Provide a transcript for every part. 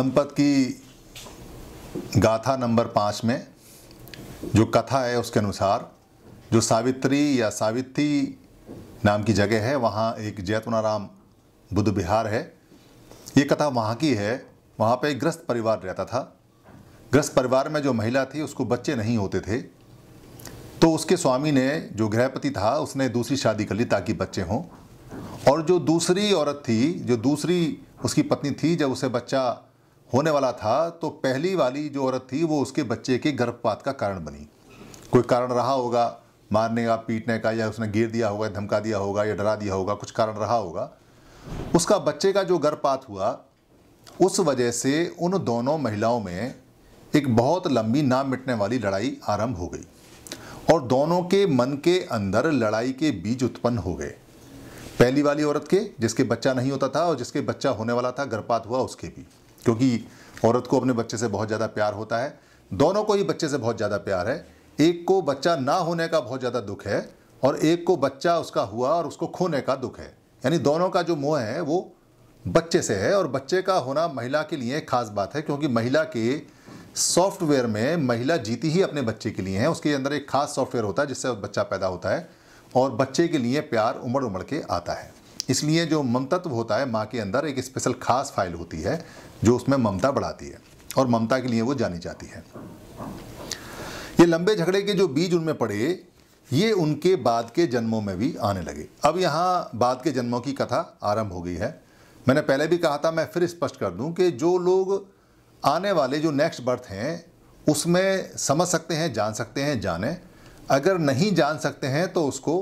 धमपत की गाथा नंबर पाँच में जो कथा है उसके अनुसार जो सावित्री या सावित्री नाम की जगह है वहाँ एक जैतुनाराम बुद्ध विहार है ये कथा वहाँ की है वहाँ पे ग्रस्त परिवार रहता था ग्रस्त परिवार में जो महिला थी उसको बच्चे नहीं होते थे तो उसके स्वामी ने जो गृहपति था उसने दूसरी शादी कर ली ताकि बच्चे हों और जो दूसरी औरत थी जो दूसरी उसकी पत्नी थी जब उसे बच्चा होने वाला था तो पहली वाली जो औरत थी वो उसके बच्चे के गर्भपात का कारण बनी कोई कारण रहा होगा मारने का पीटने का या उसने गिर दिया होगा धमका दिया होगा या डरा दिया होगा कुछ कारण रहा होगा उसका बच्चे का जो गर्भपात हुआ उस वजह से उन दोनों महिलाओं में एक बहुत लंबी ना मिटने वाली लड़ाई आरंभ हो गई और दोनों के मन के अंदर लड़ाई के बीज उत्पन्न हो गए पहली वाली औरत के जिसके बच्चा नहीं होता था और जिसके बच्चा होने वाला था गर्भपात हुआ उसके भी क्योंकि औरत को अपने बच्चे से बहुत ज़्यादा प्यार होता है दोनों को ही बच्चे से बहुत ज़्यादा प्यार है एक को बच्चा ना होने का बहुत ज़्यादा दुख है और एक को बच्चा उसका हुआ और उसको खोने का दुख है यानी दोनों का जो मोह है वो बच्चे से है और बच्चे का होना महिला के लिए खास बात है क्योंकि महिला के सॉफ्टवेयर में महिला जीती ही अपने बच्चे के लिए है उसके अंदर एक खास सॉफ्टवेयर होता है जिससे बच्चा पैदा होता है और बच्चे के लिए प्यार उमड़ उमड़ के आता है इसलिए जो ममतत्व होता है माँ के अंदर एक स्पेशल खास फाइल होती है जो उसमें ममता बढ़ाती है और ममता के लिए वो जानी जाती है ये लंबे झगड़े के जो बीज उनमें पड़े ये उनके बाद के जन्मों में भी आने लगे अब यहाँ बाद के जन्मों की कथा आरंभ हो गई है मैंने पहले भी कहा था मैं फिर स्पष्ट कर दूं कि जो लोग आने वाले जो नेक्स्ट बर्थ हैं उसमें समझ सकते हैं जान सकते हैं जाने अगर नहीं जान सकते हैं तो उसको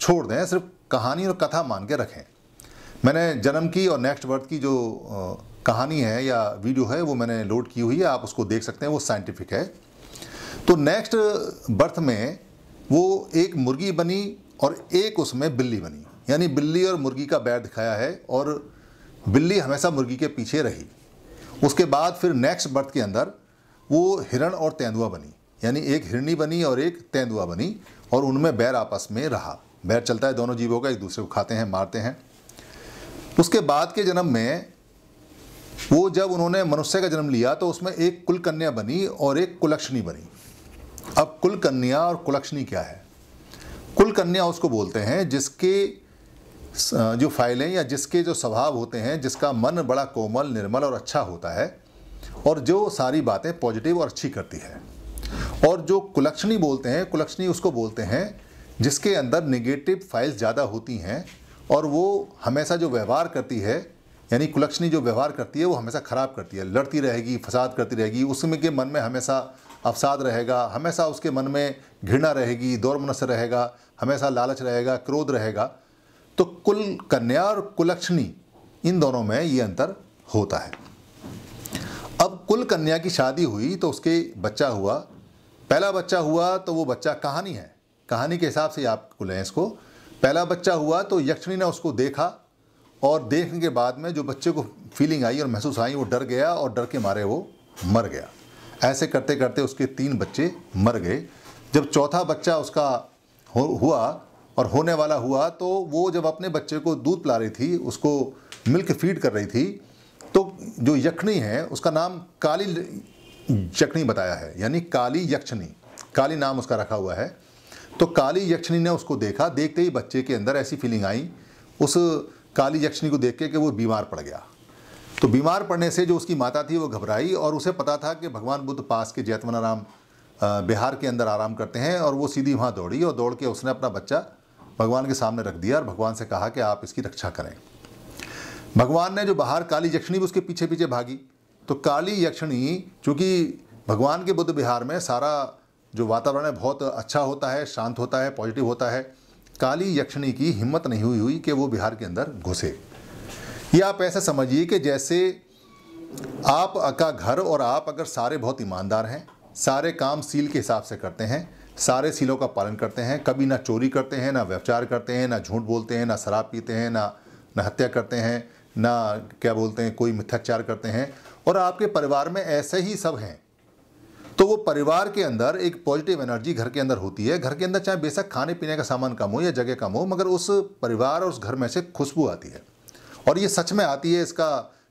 छोड़ दें सिर्फ कहानी और कथा मान के रखें मैंने जन्म की और नेक्स्ट बर्थ की जो कहानी है या वीडियो है वो मैंने लोड की हुई है आप उसको देख सकते हैं वो साइंटिफिक है तो नेक्स्ट बर्थ में वो एक मुर्गी बनी और एक उसमें बिल्ली बनी यानी बिल्ली और मुर्गी का बैर दिखाया है और बिल्ली हमेशा मुर्गी के पीछे रही उसके बाद फिर नेक्स्ट बर्थ के अंदर वो हिरण और तेंदुआ बनी यानी एक हिरणी बनी और एक तेंदुआ बनी और उनमें बैर आपस में रहा बैर चलता है दोनों जीवों का एक दूसरे को खाते हैं मारते हैं उसके बाद के जन्म में वो जब उन्होंने मनुष्य का जन्म लिया तो उसमें एक कुलकन्या बनी और एक कुलक्षणी बनी अब कुलकन्या और कुलक्षणी क्या है कुलकन्या उसको बोलते हैं जिसके जो फाइलें या जिसके जो स्वभाव होते हैं जिसका मन बड़ा कोमल निर्मल और अच्छा होता है और जो सारी बातें पॉजिटिव और अच्छी करती है और जो कुलक्षणी बोलते हैं कुलक्षणी उसको बोलते हैं जिसके अंदर निगेटिव फाइल्स ज़्यादा होती हैं और वो हमेशा जो व्यवहार करती है यानी कुलक्षणी जो व्यवहार करती है वो हमेशा ख़राब करती है लड़ती रहेगी फसाद करती रहेगी उसमें के मन में हमेशा अवसाद रहेगा हमेशा उसके मन में घृणा रहेगी दौर मनस रहेगा हमेशा लालच रहेगा क्रोध रहेगा तो कुल कन्या और कुलक्षणी इन दोनों में ये अंतर होता है अब कुल कन्या की शादी हुई तो उसके बच्चा हुआ पहला बच्चा हुआ तो वो बच्चा कहानी है कहानी के हिसाब से आपको लें इसको पहला बच्चा हुआ तो यक्षिणी ने उसको देखा और देखने के बाद में जो बच्चे को फीलिंग आई और महसूस आई वो डर गया और डर के मारे वो मर गया ऐसे करते करते उसके तीन बच्चे मर गए जब चौथा बच्चा उसका हो, हुआ और होने वाला हुआ तो वो जब अपने बच्चे को दूध पिला रही थी उसको मिल्क फीड कर रही थी तो जो यखनी है उसका नाम काली यखनी बताया है यानी काली यक्षनी काली नाम उसका रखा हुआ है तो काली यक्षिणी ने उसको देखा देखते ही बच्चे के अंदर ऐसी फीलिंग आई उस काली यक्षिणी को देख के कि वो बीमार पड़ गया तो बीमार पड़ने से जो उसकी माता थी वो घबराई और उसे पता था कि भगवान बुद्ध पास के जैतवनाराम बिहार के अंदर आराम करते हैं और वो सीधी वहाँ दौड़ी और दौड़ के उसने अपना बच्चा भगवान के सामने रख दिया और भगवान से कहा कि आप इसकी रक्षा करें भगवान ने जो बाहर काली यक्षिणी भी उसके पीछे पीछे भागी तो काली यक्षिणी चूँकि भगवान के बुद्ध बिहार में सारा जो वातावरण है बहुत अच्छा होता है शांत होता है पॉजिटिव होता है काली यक्षिणी की हिम्मत नहीं हुई हुई कि वो बिहार के अंदर घुसे ये आप ऐसा समझिए कि जैसे आप का घर और आप अगर सारे बहुत ईमानदार हैं सारे काम सील के हिसाब से करते हैं सारे सीलों का पालन करते हैं कभी ना चोरी करते हैं ना व्यवचार करते हैं ना झूठ बोलते हैं ना शराब पीते हैं ना ना हत्या करते हैं ना क्या बोलते हैं कोई मिथ्याचार करते हैं और आपके परिवार में ऐसे ही सब हैं तो वो परिवार के अंदर एक पॉजिटिव एनर्जी घर के अंदर होती है घर के अंदर चाहे बेशक खाने पीने का सामान कम हो या जगह कम हो मगर उस परिवार और उस घर में से खुशबू आती है और ये सच में आती है इसका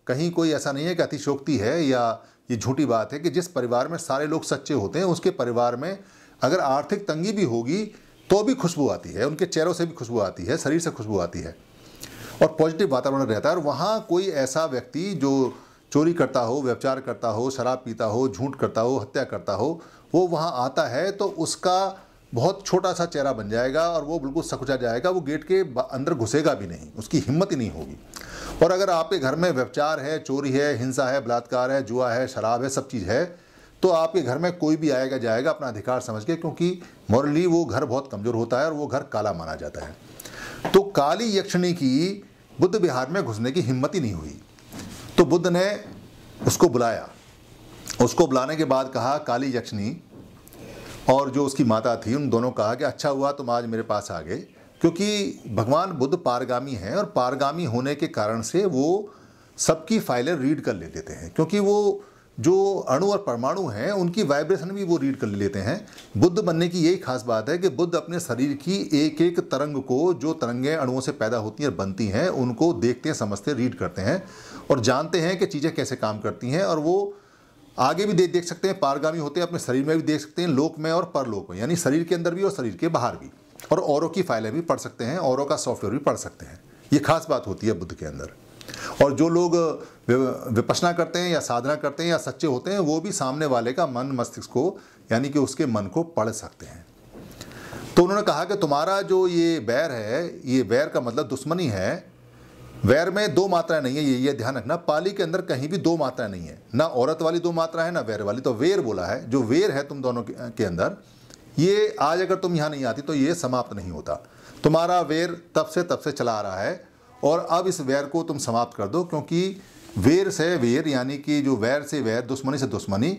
कहीं कोई ऐसा नहीं है कि अतिशोक्ति है या ये झूठी बात है कि जिस परिवार में सारे लोग सच्चे होते हैं उसके परिवार में अगर आर्थिक तंगी भी होगी तो भी खुशबू आती है उनके चेहरों से भी खुशबू आती है शरीर से खुशबू आती है और पॉजिटिव वातावरण रहता है और वहाँ कोई ऐसा व्यक्ति जो चोरी करता हो व्यवचार करता हो शराब पीता हो झूठ करता हो हत्या करता हो वो वहाँ आता है तो उसका बहुत छोटा सा चेहरा बन जाएगा और वो बिल्कुल सकुचा जाएगा वो गेट के अंदर घुसेगा भी नहीं उसकी हिम्मत ही नहीं होगी और अगर आपके घर में व्यवचार है चोरी है हिंसा है बलात्कार है जुआ है शराब है सब चीज़ है तो आपके घर में कोई भी आएगा जाएगा अपना अधिकार समझ के क्योंकि मॉरली वो घर बहुत कमज़ोर होता है और वो घर काला माना जाता है तो काली यक्षिणी की बुद्ध बिहार में घुसने की हिम्मत ही नहीं हुई तो बुद्ध ने उसको बुलाया उसको बुलाने के बाद कहा काली यक्षनी और जो उसकी माता थी उन दोनों कहा कि अच्छा हुआ तुम आज मेरे पास आ गए क्योंकि भगवान बुद्ध पारगामी हैं और पारगामी होने के कारण से वो सबकी फाइलें रीड कर ले लेते हैं क्योंकि वो जो अणु और परमाणु हैं उनकी वाइब्रेशन भी वो रीड कर लेते हैं बुद्ध बनने की यही खास बात है कि बुद्ध अपने शरीर की एक एक तरंग को जो तरंगें अणुओं से पैदा होती हैं और बनती हैं उनको देखते समझते रीड करते हैं और जानते हैं कि चीज़ें कैसे काम करती हैं और वो आगे भी देख देख सकते हैं पारगामी होते हैं अपने शरीर में भी देख सकते हैं लोक में और परलोक में यानी शरीर के अंदर भी और शरीर के बाहर भी और औरों की फाइलें भी पढ़ सकते हैं औरों का सॉफ्टवेयर भी पढ़ सकते हैं ये खास बात होती है बुद्ध के अंदर और जो लोग विपसना करते हैं या साधना करते हैं या सच्चे होते हैं वो भी सामने वाले का मन मस्तिष्क को यानी कि उसके मन को पढ़ सकते हैं तो उन्होंने कहा कि तुम्हारा जो ये बैर है ये बैर का मतलब दुश्मनी है वैर में दो मात्राएं नहीं है ये ये ध्यान रखना पाली के अंदर कहीं भी दो मात्राएं नहीं है ना औरत वाली दो मात्रा है ना वैर वाली तो वेर बोला है जो वेर है तुम दोनों के अंदर ये आज अगर तुम यहाँ नहीं आती तो ये समाप्त नहीं होता तुम्हारा वेर तब से तब से चला आ रहा है और अब इस वैर को तुम समाप्त कर दो क्योंकि वेर से वेर यानी कि जो वैर से वैर दुश्मनी से दुश्मनी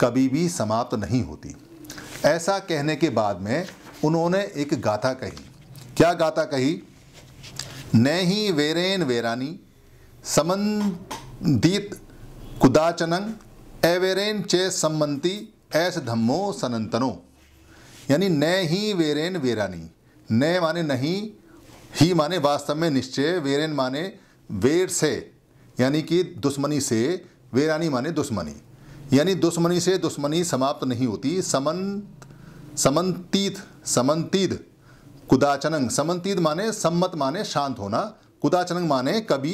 कभी भी समाप्त नहीं होती ऐसा कहने के बाद में उन्होंने एक गाथा कही क्या गाथा कही न ही वेरेन वेरानी समित कुदाचनंग एवेरेन चे सम्मंती ऐस धम्मो सनंतनो यानी न ही वेरेन वेरानी न माने नहीं ही माने वास्तव में निश्चय वेरेन माने वेर से यानी कि दुश्मनी से वेरानी माने दुश्मनी यानी दुश्मनी से दुश्मनी समाप्त नहीं होती समन समन्तीत समन्तीत कुदाचनंग समन्तीत माने सम्मत माने शांत होना कुदाचनंग माने कभी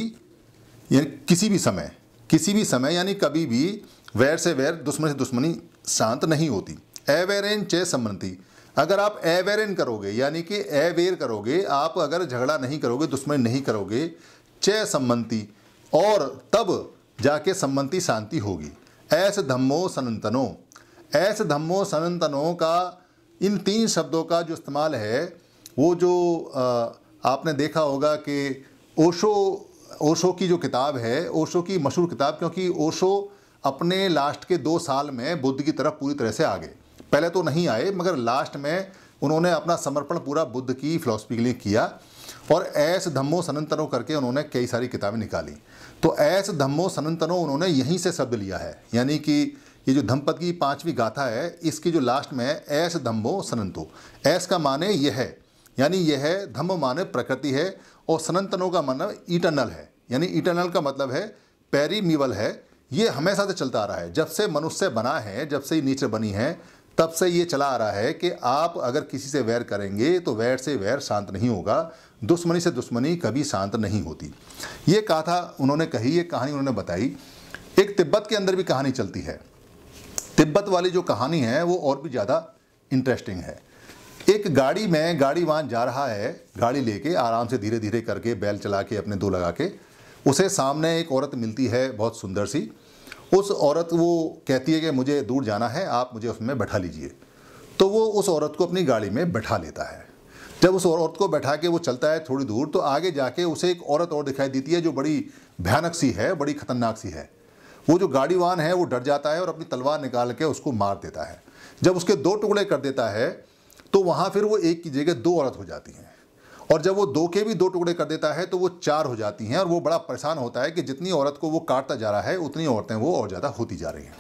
किसी भी समय किसी भी समय यानी कभी भी वैर से वैर दुश्मन से दुश्मनी शांत नहीं होती एवेरेन चे सम्मति अगर आप एवेरेन करोगे यानी कि एवेर करोगे आप अगर झगड़ा नहीं करोगे दुश्मनी नहीं करोगे चे सम्मति और तब जाके सम्मति शांति होगी ऐस धम्मो सनंतनों ऐस धम्मो सनंतनों का इन तीन शब्दों का जो इस्तेमाल है वो जो आपने देखा होगा कि ओशो ओशो की जो किताब है ओशो की मशहूर किताब क्योंकि ओशो अपने लास्ट के दो साल में बुद्ध की तरफ पूरी तरह से आ गए पहले तो नहीं आए मगर लास्ट में उन्होंने अपना समर्पण पूरा बुद्ध की फिलॉसफी के लिए किया और ऐस धम्मो सनंतनो करके उन्होंने कई सारी किताबें निकाली तो ऐस धम्मो सनंतनो उन्होंने यहीं से शब्द लिया है यानी कि ये जो धम्पद की पाँचवीं गाथा है इसकी जो लास्ट में है ऐस धम्मो सनंतो ऐस का माने यह है यानी यह है धम्म माने प्रकृति है और सनंतनों का मानव मतलब इटरनल है यानी इटरनल का मतलब है पैरीमीवल है ये हमेशा से चलता आ रहा है जब से मनुष्य बना है जब से नीचे बनी है तब से ये चला आ रहा है कि आप अगर किसी से वैर करेंगे तो वैर से वैर शांत नहीं होगा दुश्मनी से दुश्मनी कभी शांत नहीं होती ये कहा था उन्होंने कही ये कहानी उन्होंने बताई एक तिब्बत के अंदर भी कहानी चलती है तिब्बत वाली जो कहानी है वो और भी ज़्यादा इंटरेस्टिंग है एक गाड़ी में गाड़ी वाहन जा रहा है गाड़ी लेके आराम से धीरे धीरे करके बैल चला के अपने दो लगा के उसे सामने एक औरत मिलती है बहुत सुंदर सी उस औरत वो कहती है कि मुझे दूर जाना है आप मुझे उसमें बैठा लीजिए तो वो उस औरत को अपनी गाड़ी में बैठा लेता है जब उस औरत को बैठा के वो चलता है थोड़ी दूर तो आगे जाके उसे एक औरत और दिखाई देती है जो बड़ी भयानक सी है बड़ी खतरनाक सी है वो जो गाड़ीवान है वो डर जाता है और अपनी तलवार निकाल के उसको मार देता है जब उसके दो टुकड़े कर देता है तो वहाँ फिर वो एक की जगह दो औरत हो जाती हैं और जब वो दो के भी दो टुकड़े कर देता है तो वो चार हो जाती हैं और वो बड़ा परेशान होता है कि जितनी औरत को वो काटता जा रहा है उतनी औरतें वो और ज़्यादा होती जा रही हैं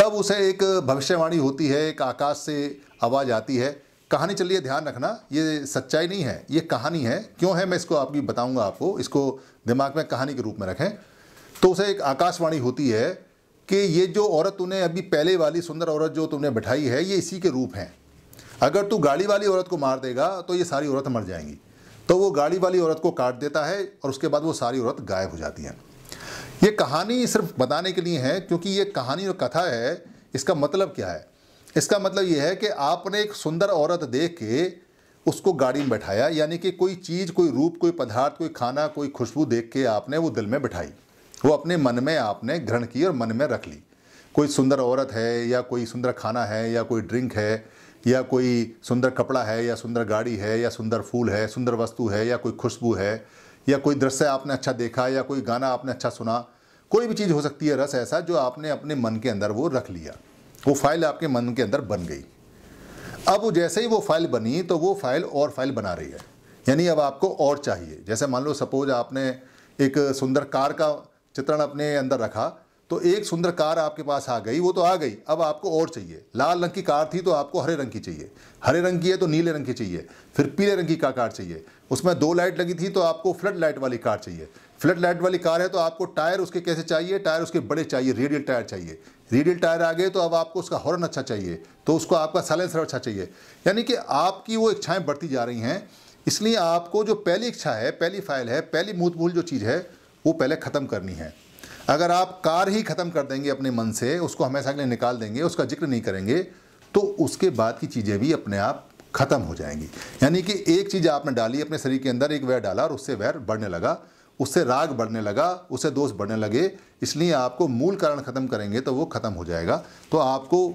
तब उसे एक भविष्यवाणी होती है एक आकाश से आवाज़ आती है कहानी चलिए ध्यान रखना ये सच्चाई नहीं है ये कहानी है क्यों है मैं इसको आपकी बताऊंगा आपको इसको दिमाग में कहानी के रूप में रखें तो उसे एक आकाशवाणी होती है कि ये जो औरत तूने अभी पहले वाली सुंदर औरत जो तुमने बैठाई है ये इसी के रूप हैं अगर तू गाड़ी वाली औरत को मार देगा तो ये सारी औरत मर जाएंगी तो वो गाड़ी वाली औरत को काट देता है और उसके बाद वो सारी औरत गायब हो जाती हैं ये कहानी सिर्फ बताने के लिए है क्योंकि ये कहानी और कथा है इसका मतलब क्या है इसका मतलब ये है कि आपने एक सुंदर औरत देख के उसको गाड़ी में बैठाया यानी कि कोई चीज़ कोई रूप कोई पदार्थ कोई खाना कोई खुशबू देख के आपने वो दिल में बैठाई वो अपने मन में आपने ग्रहण की और मन में रख ली कोई सुंदर औरत है या कोई सुंदर खाना है या कोई ड्रिंक है या कोई सुंदर कपड़ा है या सुंदर गाड़ी है या सुंदर फूल है सुंदर वस्तु है या कोई खुशबू है या कोई दृश्य आपने अच्छा देखा या कोई गाना आपने अच्छा सुना कोई भी चीज़ हो सकती है रस ऐसा जो आपने अपने मन के अंदर वो रख लिया वो फाइल आपके मन के अंदर बन गई अब जैसे ही वो फाइल बनी तो वो फाइल और फाइल बना रही है यानी अब आपको और चाहिए जैसे मान लो सपोज आपने एक सुंदर कार का चित्रण अपने अंदर रखा तो एक सुंदर कार आपके पास आ गई वो तो आ गई अब आपको और चाहिए लाल रंग की कार थी तो आपको हरे रंग की चाहिए हरे रंग की है तो नीले रंग की चाहिए फिर पीले रंग की का कार चाहिए उसमें दो लाइट लगी थी तो आपको फ्लड लाइट वाली कार चाहिए फ्लड लाइट वाली कार है तो आपको टायर उसके कैसे चाहिए टायर उसके बड़े चाहिए रेडियल टायर चाहिए रेडियल टायर आ गए तो अब आपको उसका हॉर्न अच्छा चाहिए तो उसको आपका साइलेंसर अच्छा चाहिए यानी कि आपकी वो इच्छाएँ बढ़ती जा रही हैं इसलिए आपको जो पहली इच्छा है पहली फाइल है पहली मूतमूल जो चीज़ है वो पहले ख़त्म करनी है अगर आप कार ही ख़त्म कर देंगे अपने मन से उसको हमेशा के लिए निकाल देंगे उसका जिक्र नहीं करेंगे तो उसके बाद की चीज़ें भी अपने आप ख़त्म हो जाएंगी यानी कि एक चीज़ आपने डाली अपने शरीर के अंदर एक वैर डाला और उससे वैर बढ़ने लगा उससे राग बढ़ने लगा उससे दोष बढ़ने लगे इसलिए आपको मूल कारण ख़त्म करेंगे तो वो ख़त्म हो जाएगा तो आपको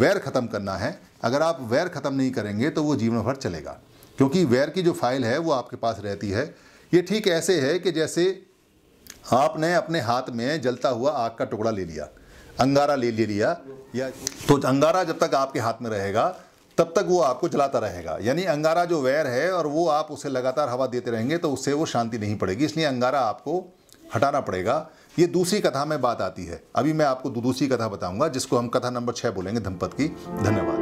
वैर ख़त्म करना है अगर आप वैर ख़त्म नहीं करेंगे तो वो जीवन भर चलेगा क्योंकि वैर की जो फाइल है वो आपके पास रहती है ये ठीक ऐसे है कि जैसे आपने अपने हाथ में जलता हुआ आग का टुकड़ा ले लिया अंगारा ले ले लिया या तो अंगारा जब तक आपके हाथ में रहेगा तब तक वो आपको जलाता रहेगा यानी अंगारा जो वैर है और वो आप उसे लगातार हवा देते रहेंगे तो उससे वो शांति नहीं पड़ेगी इसलिए अंगारा आपको हटाना पड़ेगा ये दूसरी कथा में बात आती है अभी मैं आपको दूसरी कथा बताऊंगा जिसको हम कथा नंबर छः बोलेंगे धमपत की धन्यवाद